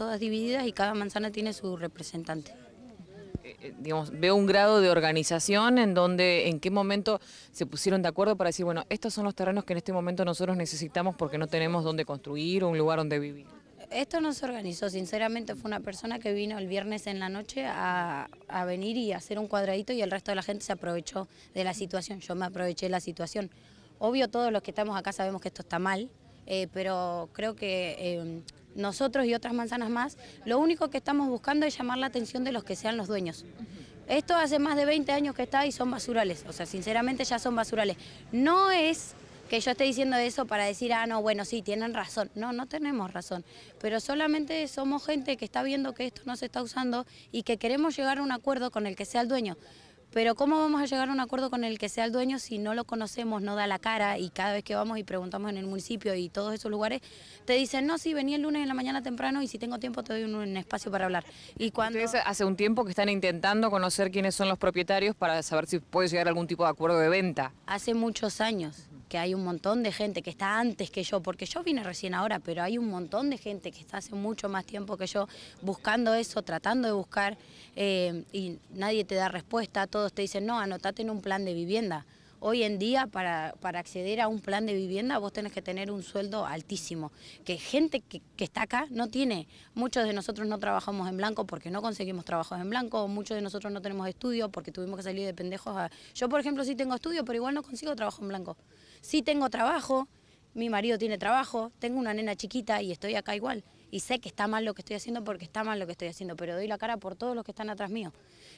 todas divididas y cada manzana tiene su representante. Eh, eh, digamos, veo un grado de organización en donde, en qué momento se pusieron de acuerdo para decir, bueno, estos son los terrenos que en este momento nosotros necesitamos porque no tenemos dónde construir o un lugar donde vivir. Esto no se organizó, sinceramente fue una persona que vino el viernes en la noche a, venir y hacer un cuadradito y el resto de la gente se aprovechó de la situación, yo me aproveché de la situación. Obvio todos los que estamos acá sabemos que esto está mal, eh, pero creo que nosotros y otras manzanas más, lo único que estamos buscando es llamar la atención de los que sean los dueños. Esto hace más de 20 años que está y son basurales, o sea, sinceramente ya son basurales. No es que yo esté diciendo eso para decir, ah, no, bueno, sí, tienen razón. No, no tenemos razón, pero solamente somos gente que está viendo que esto no se está usando y que queremos llegar a un acuerdo con el que sea el dueño. Pero ¿cómo vamos a llegar a un acuerdo con el que sea el dueño si no lo conocemos, no da la cara y cada vez que vamos y preguntamos en el municipio y todos esos lugares, te dicen, no, sí, vení el lunes en la mañana temprano y si tengo tiempo te doy un, espacio para hablar. Y cuando... hace un tiempo que están intentando conocer quiénes son los propietarios para saber si puede llegar a algún tipo de acuerdo de venta. Hace muchos años que hay un montón de gente que está antes que yo, porque yo vine recién ahora, pero hay un montón de gente que está hace mucho más tiempo que yo buscando eso, tratando de buscar, eh, y nadie te da respuesta, todos te dicen, no, anotate en un plan de vivienda. Hoy en día para, para, acceder a un plan de vivienda vos tenés que tener un sueldo altísimo, que gente que, que, está acá no tiene. Muchos de nosotros no trabajamos en blanco porque no conseguimos trabajos en blanco, muchos de nosotros no tenemos estudio porque tuvimos que salir de pendejos. A... Yo por ejemplo sí tengo estudio, pero igual no consigo trabajo en blanco. Sí tengo trabajo, mi marido tiene trabajo, tengo una nena chiquita y estoy acá igual. Y sé que está mal lo que estoy haciendo porque está mal lo que estoy haciendo, pero doy la cara por todos los que están atrás mío.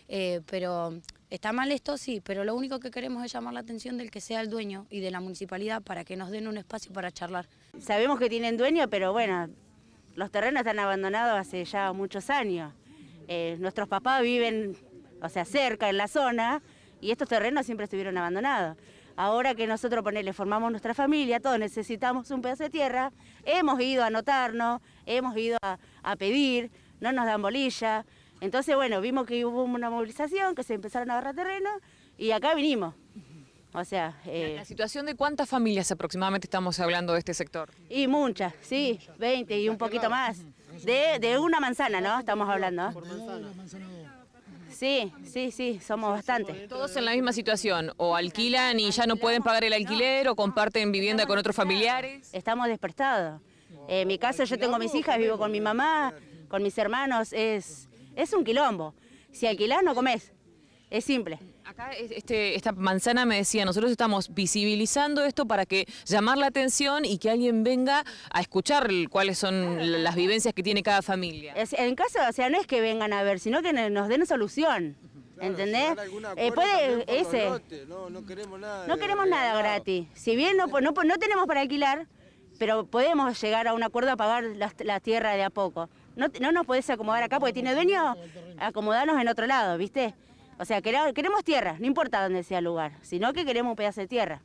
Eh, pero está mal esto, sí, pero lo único que queremos es llamar la atención del que sea el dueño y de la municipalidad para que nos den un espacio para charlar. Sabemos que tienen dueño, pero bueno, los terrenos están abandonados hace ya muchos años. Eh, nuestros papás viven, o sea, cerca, en la zona, y estos terrenos siempre estuvieron abandonados. Ahora que nosotros ponele, formamos nuestra familia, todos necesitamos un pedazo de tierra, hemos ido a anotarnos, hemos ido a, pedir, no nos dan bolilla. Entonces, bueno, vimos que hubo una movilización, que se empezaron a agarrar terreno y acá vinimos. O sea, la eh, situación de cuántas familias aproximadamente estamos hablando de este sector. Y muchas, sí, 20 y un poquito más. De, una manzana, ¿no? Estamos hablando. Por manzana. Sí, sí, sí, somos bastante. Todos en la misma situación, o alquilan y ya no pueden pagar el alquiler, o comparten vivienda con otros familiares. Estamos despertados. En eh, mi casa yo tengo mis hijas, vivo con mi mamá, con mis hermanos, es, es un quilombo. Si alquilás no comés. Es simple. Acá este, esta manzana me decía, nosotros estamos visibilizando esto para que llamar la atención y que alguien venga a escuchar cuáles son las vivencias que tiene cada familia. en caso, o sea, no es que vengan a ver, sino que nos den solución. Claro, ¿Entendés? Eh, puede, ese. No, no, queremos nada. No queremos nada gratis. Si bien no, tenemos para alquilar, pero podemos llegar a un acuerdo a pagar la, tierra de a poco. No, no nos podés acomodar acá porque tiene dueño, acomodarnos en otro lado, ¿viste? O sea, queremos tierra, no importa dónde sea el lugar, sino que queremos un pedazo de tierra.